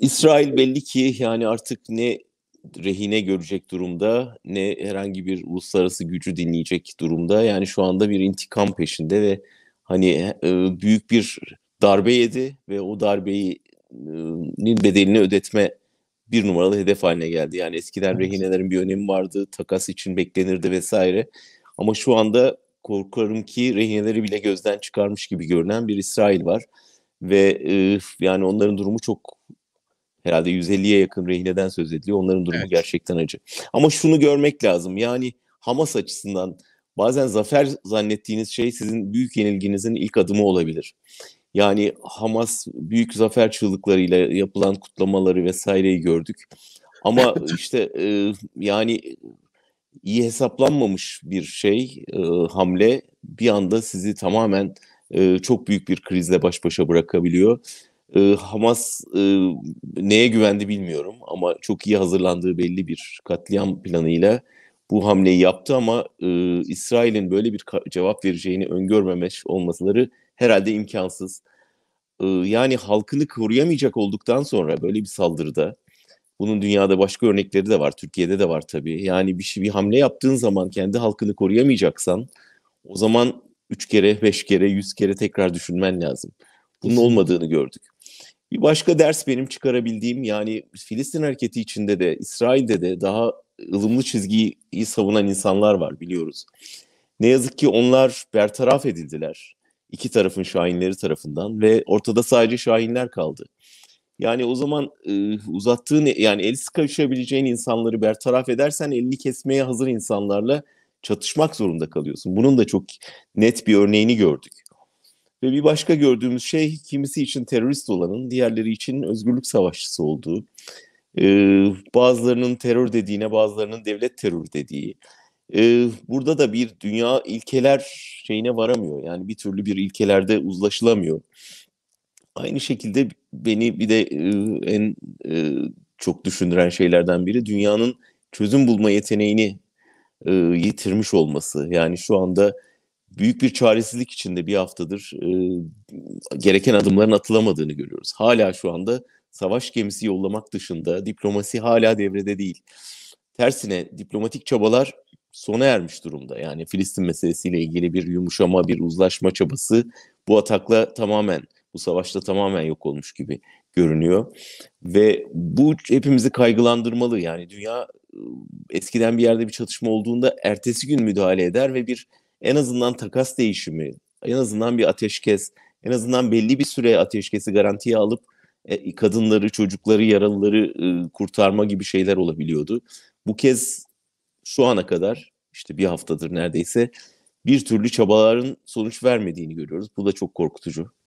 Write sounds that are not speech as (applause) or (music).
İsrail belli ki yani artık ne rehine görecek durumda ne herhangi bir uluslararası gücü dinleyecek durumda. Yani şu anda bir intikam peşinde ve hani e, e, büyük bir darbe yedi ve o darbeyi e, bedelini ödetme bir numaralı hedef haline geldi. Yani eskiden evet. rehinelerin bir önemi vardı, takas için beklenirdi vesaire. Ama şu anda korkarım ki rehineleri bile gözden çıkarmış gibi görünen bir İsrail var ve e, yani onların durumu çok herhalde 150'ye yakın rehineden söz ediliyor. Onların durumu evet. gerçekten acı. Ama şunu görmek lazım. Yani Hamas açısından bazen zafer zannettiğiniz şey sizin büyük yenilginizin ilk adımı olabilir. Yani Hamas büyük zafer çığlıklarıyla yapılan kutlamaları vesaireyi gördük. Ama (laughs) işte e, yani iyi hesaplanmamış bir şey e, hamle bir anda sizi tamamen e, çok büyük bir krizle baş başa bırakabiliyor e, Hamas e, neye güvendi bilmiyorum ama çok iyi hazırlandığı belli bir katliam planıyla bu hamleyi yaptı ama e, İsrail'in böyle bir cevap vereceğini öngörmemiş olmaları herhalde imkansız. E, yani halkını koruyamayacak olduktan sonra böyle bir saldırıda bunun dünyada başka örnekleri de var, Türkiye'de de var tabii. Yani bir, şey, bir hamle yaptığın zaman kendi halkını koruyamayacaksan o zaman üç kere, beş kere, yüz kere tekrar düşünmen lazım. Bunun olmadığını gördük. Bir başka ders benim çıkarabildiğim yani Filistin hareketi içinde de İsrail'de de daha ılımlı çizgiyi savunan insanlar var biliyoruz. Ne yazık ki onlar bertaraf edildiler iki tarafın şahinleri tarafından ve ortada sadece şahinler kaldı. Yani o zaman e, uzattığın yani el sıkışabileceğin insanları bertaraf edersen elini kesmeye hazır insanlarla çatışmak zorunda kalıyorsun. Bunun da çok net bir örneğini gördük. Ve bir başka gördüğümüz şey kimisi için terörist olanın diğerleri için özgürlük savaşçısı olduğu. Ee, bazılarının terör dediğine bazılarının devlet terör dediği. Ee, burada da bir dünya ilkeler şeyine varamıyor. Yani bir türlü bir ilkelerde uzlaşılamıyor. Aynı şekilde beni bir de e, en e, çok düşündüren şeylerden biri dünyanın çözüm bulma yeteneğini e, yitirmiş olması. Yani şu anda büyük bir çaresizlik içinde bir haftadır e, gereken adımların atılamadığını görüyoruz. Hala şu anda savaş gemisi yollamak dışında diplomasi hala devrede değil. Tersine diplomatik çabalar sona ermiş durumda. Yani Filistin meselesiyle ilgili bir yumuşama, bir uzlaşma çabası bu atakla tamamen, bu savaşta tamamen yok olmuş gibi görünüyor. Ve bu hepimizi kaygılandırmalı. Yani dünya eskiden bir yerde bir çatışma olduğunda ertesi gün müdahale eder ve bir en azından takas değişimi, en azından bir ateşkes, en azından belli bir süre ateşkesi garantiye alıp e, kadınları, çocukları, yaralıları e, kurtarma gibi şeyler olabiliyordu. Bu kez şu ana kadar işte bir haftadır neredeyse bir türlü çabaların sonuç vermediğini görüyoruz. Bu da çok korkutucu.